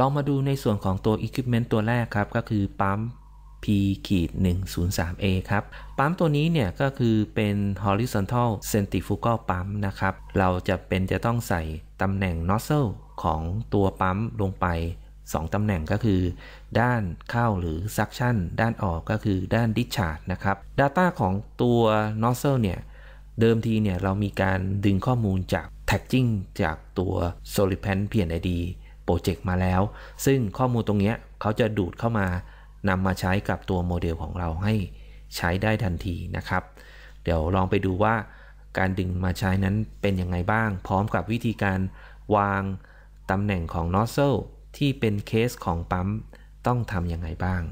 ลองมาดูในส่วนของตัว Equipment ตัวแรกครับก็คือปั๊ม P-103A ครับปั๊มตัวนี้เนี่ยก็คือเป็น horizontal centrifugal ปั๊มนะครับเราจะเป็นจะต้องใส่ตำแหน่ง nozzle ของตัวปั๊มลงไป 2ตำแหน่งก็คือด้านเข้าหรือ suction ด้านออกก็คือด้าน discharge นะครับ Data ของตัว nozzle เนี่ยเดิมทีเนี่ยเรามีการดึงข้อมูลจาก tagging จากตัว s o l i p a n PNID โปรเจกต์มาแล้ว ซึ่งข้อมูลตรงนี้เขาจะดูดเข้ามานำมาใช้กับตัวโมเดลของเราให้ใช้ได้ทันทีนะครับ เดี๋ยวลองไปดูว่าการดึงมาใช้นั้นเป็นยังไงบ้าง พร้อมกับวิธีการวางตำแหน่งของนอสเซลที่เป็นเคสของปั๊มต้องทำยังไงบ้าง